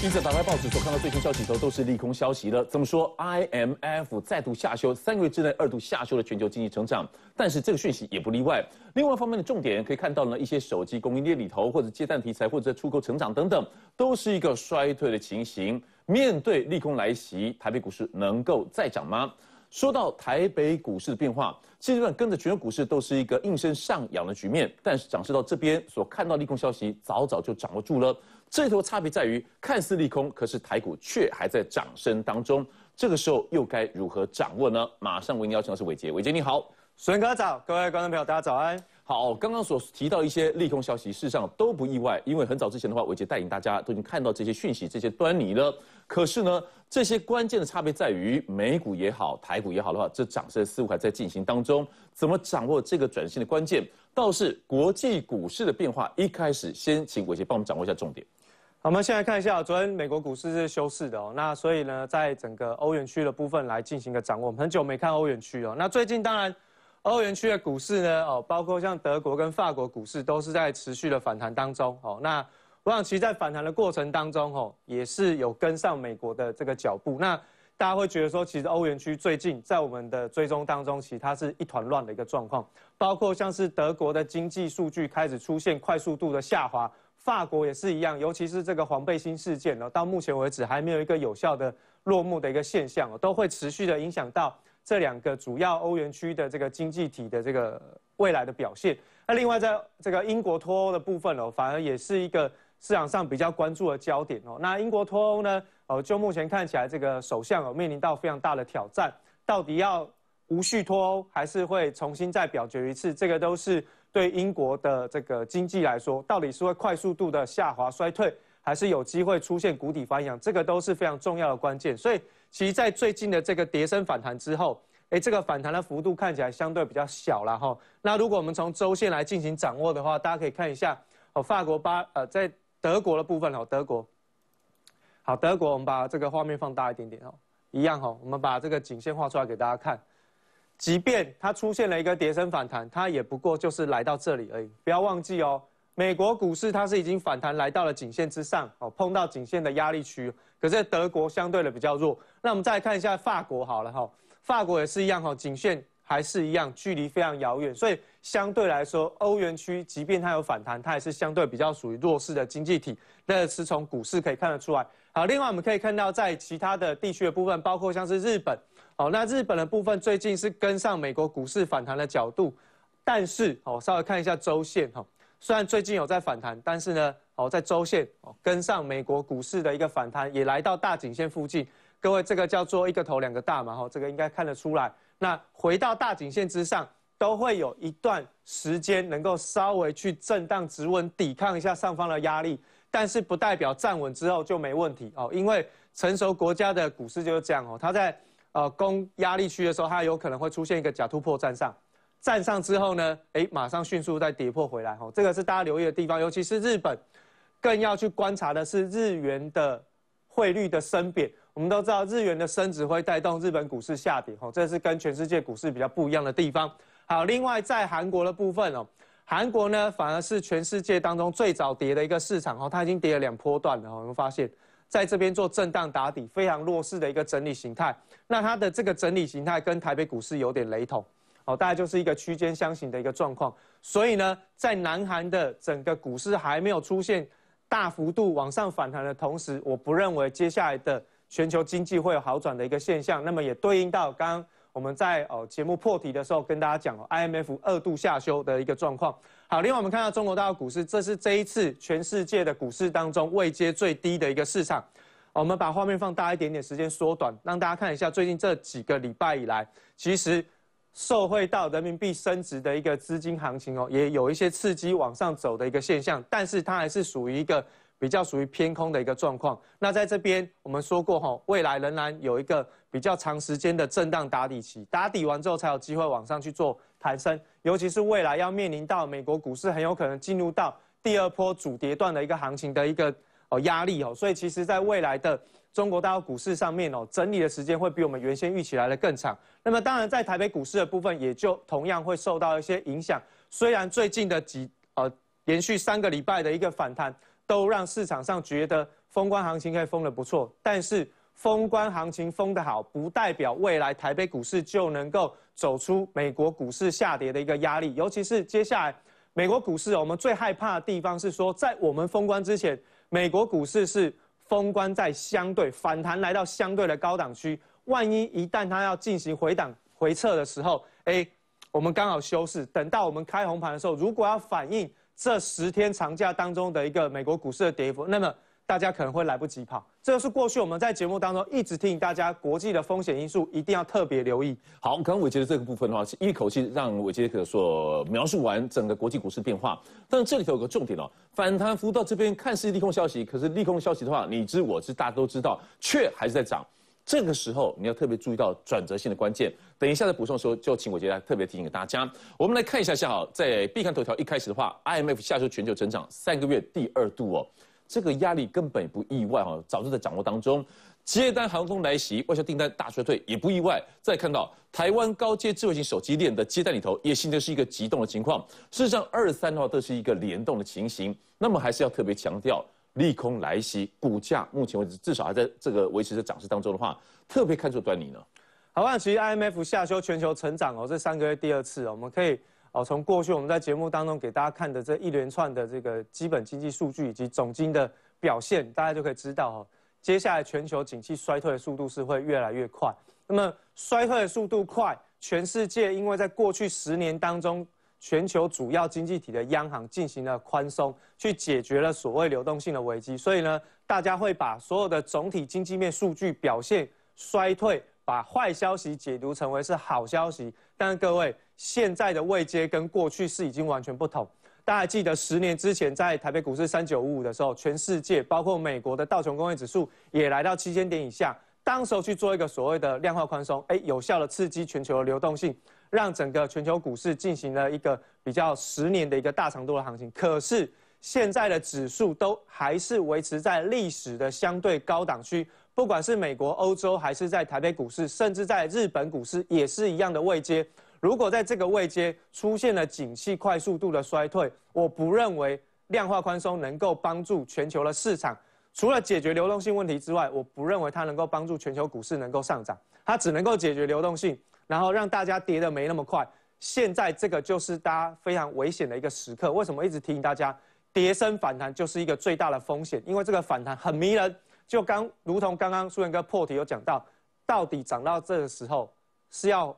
接着打开报纸所看到最新消息，头都是利空消息了。怎么说？IMF 再度下修三个月之内二度下修了全球经济成长。但是这个讯息也不例外。另外一方面的重点可以看到呢，一些手机供应链里头或者接站题材或者出口成长等等，都是一个衰退的情形。面对利空来袭，台北股市能够再涨吗？说到台北股市的变化，现阶上跟着全球股市都是一个应声上扬的局面。但是涨势到这边所看到利空消息，早早就掌握住了。这头差别在于，看似利空，可是台股却还在涨升当中。这个时候又该如何掌握呢？马上为您邀请的是伟杰。伟杰你好，孙哥早，各位观众朋友，大家早安。好，刚刚所提到一些利空消息，事实上都不意外，因为很早之前的话，伟杰带领大家都已经看到这些讯息、这些端倪了。可是呢，这些关键的差别在于，美股也好，台股也好的话，这涨升的思路还在进行当中。怎么掌握这个转性的关键？倒是国际股市的变化，一开始先请伟杰帮我们掌握一下重点。好，我们先来看一下，昨天美国股市是休市的哦。那所以呢，在整个欧元区的部分来进行一个掌握。我们很久没看欧元区哦。那最近当然，欧元区的股市呢，哦，包括像德国跟法国股市都是在持续的反弹当中。哦，那我想其实在反弹的过程当中，哦，也是有跟上美国的这个脚步。那大家会觉得说，其实欧元区最近在我们的追踪当中，其实它是一团乱的一个状况。包括像是德国的经济数据开始出现快速度的下滑。法国也是一样，尤其是这个黄背心事件呢，到目前为止还没有一个有效的落幕的一个现象哦，都会持续的影响到这两个主要欧元区的这个经济体的这个未来的表现。那另外在这个英国脱欧的部分呢，反而也是一个市场上比较关注的焦点哦。那英国脱欧呢，哦，就目前看起来这个首相哦面临到非常大的挑战，到底要无序脱欧，还是会重新再表决一次？这个都是。对英国的这个经济来说，到底是会快速度的下滑衰退，还是有机会出现谷底反扬？这个都是非常重要的关键。所以，其实，在最近的这个跌升反弹之后，哎，这个反弹的幅度看起来相对比较小了哈。那如果我们从周线来进行掌握的话，大家可以看一下，哦，法国八，呃，在德国的部分哦，德国。好，德国，我们把这个画面放大一点点哦，一样哈，我们把这个颈线画出来给大家看。即便它出现了一个跌升反弹，它也不过就是来到这里而已。不要忘记哦，美国股市它是已经反弹来到了颈线之上，哦，碰到颈线的压力区。可是德国相对的比较弱，那我们再看一下法国好了哈，法国也是一样哈，颈线还是一样，距离非常遥远。所以相对来说，欧元区即便它有反弹，它也是相对比较属于弱势的经济体。那是从股市可以看得出来。好，另外我们可以看到，在其他的地区的部分，包括像是日本，好，那日本的部分最近是跟上美国股市反弹的角度，但是哦，稍微看一下周线哈，虽然最近有在反弹，但是呢，哦，在周线哦跟上美国股市的一个反弹，也来到大颈线附近，各位这个叫做一个头两个大嘛，哈，这个应该看得出来。那回到大颈线之上，都会有一段时间能够稍微去震荡、止稳、抵抗一下上方的压力。但是不代表站稳之后就没问题哦，因为成熟国家的股市就是这样哦，它在呃攻压力区的时候，它有可能会出现一个假突破站上，站上之后呢，哎，马上迅速再跌破回来哦，这个是大家留意的地方，尤其是日本，更要去观察的是日元的汇率的升贬。我们都知道，日元的升值会带动日本股市下跌哦，这是跟全世界股市比较不一样的地方。好，另外在韩国的部分哦。韩国呢，反而是全世界当中最早跌的一个市场哦，它已经跌了两波段了哦。我们发现，在这边做震荡打底，非常弱势的一个整理形态。那它的这个整理形态跟台北股市有点雷同哦，大概就是一个区间箱型的一个状况。所以呢，在南韩的整个股市还没有出现大幅度往上反弹的同时，我不认为接下来的全球经济会有好转的一个现象。那么也对应到刚。我们在哦节目破题的时候跟大家讲哦，IMF 二度下修的一个状况。好，另外我们看到中国大陆股市，这是这一次全世界的股市当中位阶最低的一个市场。我们把画面放大一点点，时间缩短，让大家看一下最近这几个礼拜以来，其实受惠到人民币升值的一个资金行情哦，也有一些刺激往上走的一个现象，但是它还是属于一个。比较属于偏空的一个状况。那在这边，我们说过哈，未来仍然有一个比较长时间的震荡打底期，打底完之后才有机会往上去做抬升。尤其是未来要面临到美国股市很有可能进入到第二波主跌段的一个行情的一个哦压力哦，所以其实在未来的中国陆股市上面哦，整理的时间会比我们原先预期来的更长。那么当然，在台北股市的部分，也就同样会受到一些影响。虽然最近的几呃连续三个礼拜的一个反弹。都让市场上觉得封关行情可以封得不错，但是封关行情封得好，不代表未来台北股市就能够走出美国股市下跌的一个压力，尤其是接下来美国股市，我们最害怕的地方是说，在我们封关之前，美国股市是封关在相对反弹来到相对的高档区，万一一旦它要进行回档回撤的时候，哎，我们刚好休市，等到我们开红盘的时候，如果要反应。这十天长假当中的一个美国股市的跌幅，那么大家可能会来不及跑。这是过去我们在节目当中一直提醒大家，国际的风险因素一定要特别留意。好，可能我觉得这个部分的话，是一口气让我杰克所描述完整个国际股市变化。但这里头有个重点哦，反弹幅到这边看似利空消息，可是利空消息的话，你知我知，大家都知道，却还是在涨。这个时候你要特别注意到转折性的关键，等一下在补充的时候就请我接下来特别提醒给大家。我们来看一下，下像在必看头条一开始的话，IMF 下周全球成长三个月第二度哦，这个压力根本不意外哈，早就在掌握当中。接单航空来袭，外销订单大衰退也不意外。再看到台湾高阶智慧型手机链的接单里头，也形成是一个急冻的情况。事实上，二三的话都是一个联动的情形。那么还是要特别强调。利空来袭，股价目前为止至少还在这个维持着涨势当中的话，特别看出端倪呢？好，其实 IMF 下修全球成长哦，这三个月第二次，哦，我们可以哦从过去我们在节目当中给大家看的这一连串的这个基本经济数据以及总经的表现，大家就可以知道哦，接下来全球景气衰退的速度是会越来越快。那么衰退的速度快，全世界因为在过去十年当中。全球主要经济体的央行进行了宽松，去解决了所谓流动性的危机。所以呢，大家会把所有的总体经济面数据表现衰退，把坏消息解读成为是好消息。但各位现在的位阶跟过去是已经完全不同。大家记得十年之前在台北股市三九五五的时候，全世界包括美国的道琼工业指数也来到七千点以下，当时候去做一个所谓的量化宽松，哎，有效的刺激全球的流动性。让整个全球股市进行了一个比较十年的一个大长度的行情，可是现在的指数都还是维持在历史的相对高档区，不管是美国、欧洲，还是在台北股市，甚至在日本股市也是一样的位阶。如果在这个位阶出现了景气快速度的衰退，我不认为量化宽松能够帮助全球的市场，除了解决流动性问题之外，我不认为它能够帮助全球股市能够上涨，它只能够解决流动性。然后让大家跌的没那么快。现在这个就是大家非常危险的一个时刻。为什么一直提醒大家，跌升反弹就是一个最大的风险？因为这个反弹很迷人，就刚如同刚刚苏云哥破题有讲到，到底涨到这个时候是要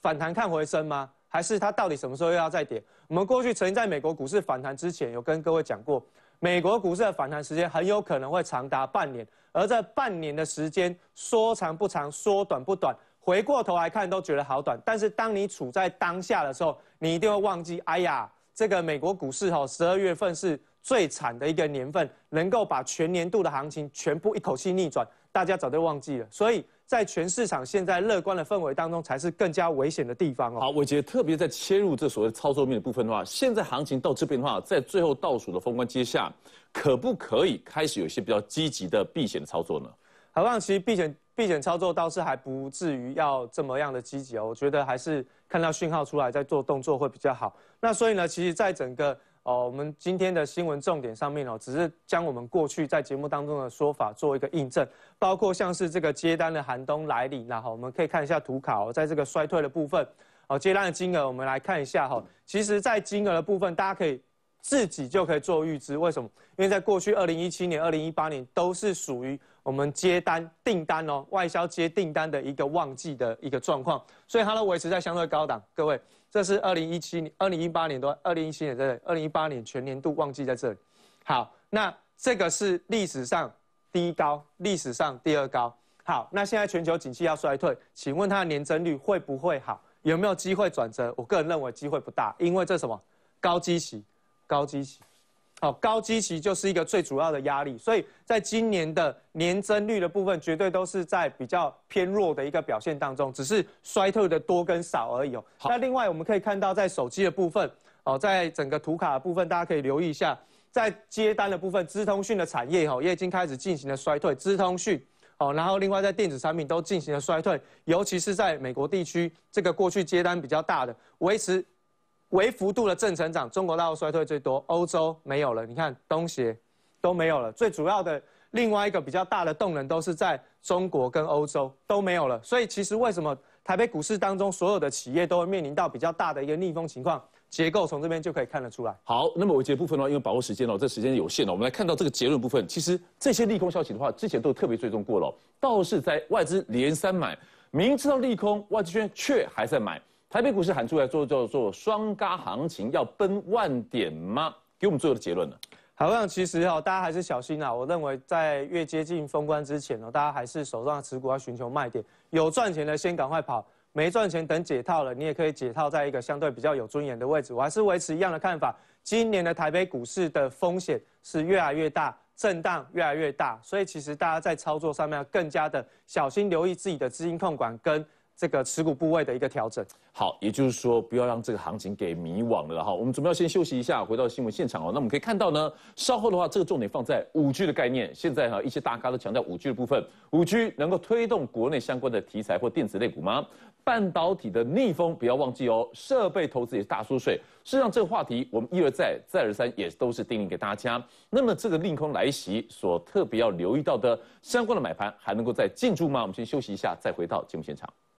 反弹看回升吗？还是它到底什么时候又要再跌？我们过去曾经在美国股市反弹之前有跟各位讲过，美国股市的反弹时间很有可能会长达半年，而这半年的时间说长不长，说短不短。回过头来看，都觉得好短。但是当你处在当下的时候，你一定会忘记。哎呀，这个美国股市哦，十二月份是最惨的一个年份，能够把全年度的行情全部一口气逆转，大家早就忘记了。所以在全市场现在乐观的氛围当中，才是更加危险的地方哦。好，我觉得特别在切入这所谓操作面的部分的话，现在行情到这边的话，在最后倒数的封关接下，可不可以开始有一些比较积极的避险操作呢？好，况其避险。避险操作倒是还不至于要这么样的积极哦，我觉得还是看到讯号出来再做动作会比较好。那所以呢，其实在整个哦我们今天的新闻重点上面哦，只是将我们过去在节目当中的说法做一个印证，包括像是这个接单的寒冬来临了哈，我们可以看一下图卡哦，在这个衰退的部分哦，接单的金额我们来看一下哈。其实，在金额的部分，大家可以自己就可以做预知，为什么？因为在过去二零一七年、二零一八年都是属于。我们接单订单哦，外销接订单的一个旺季的一个状况，所以它都维持在相对高档。各位，这是二零一七年、二零一八年都二零一七年在这里，二零一八年全年度旺季在这里。好，那这个是历史上第一高，历史上第二高。好，那现在全球景气要衰退，请问它的年增率会不会好？有没有机会转折？我个人认为机会不大，因为这什么高基期，高基期。好，高基期就是一个最主要的压力，所以在今年的年增率的部分，绝对都是在比较偏弱的一个表现当中，只是衰退的多跟少而已哦。好，那另外我们可以看到，在手机的部分，哦，在整个图卡的部分，大家可以留意一下，在接单的部分，资通讯的产业哦，已经开始进行了衰退，资通讯哦，然后另外在电子产品都进行了衰退，尤其是在美国地区，这个过去接单比较大的维持。微幅度的正成长，中国大陆衰退最多，欧洲没有了。你看东西都没有了，最主要的另外一个比较大的动能都是在中国跟欧洲都没有了。所以其实为什么台北股市当中所有的企业都会面临到比较大的一个逆风情况，结构从这边就可以看得出来。好，那么我接部分呢？因为把握时间哦，这时间有限哦。我们来看到这个结论部分。其实这些利空消息的话，之前都特别追踪过了，倒是在外资连三买，明知道利空，外资圈却还在买。台北股市喊出来做叫做双咖行情，要奔万点吗？给我们最后的结论呢？好像其实哈，大家还是小心啊！我认为在越接近封关之前呢，大家还是手上持股要寻求卖点，有赚钱的先赶快跑，没赚钱等解套了，你也可以解套在一个相对比较有尊严的位置。我还是维持一样的看法，今年的台北股市的风险是越来越大，震荡越来越大，所以其实大家在操作上面要更加的小心，留意自己的资金控管跟。这个持股部位的一个调整，好，也就是说不要让这个行情给迷惘了，哈。我们准备要先休息一下，回到新闻现场哦。那我们可以看到呢，稍后的话，这个重点放在五 G 的概念。现在哈，一些大咖都强调五 G 的部分，五 G 能够推动国内相关的题材或电子类股吗？半导体的逆风不要忘记哦。设备投资也是大缩水。事实上，这个话题我们一而再，再而三也都是叮咛给大家。那么这个利空来袭，所特别要留意到的相关的买盘还能够在进驻吗？我们先休息一下，再回到节目现场。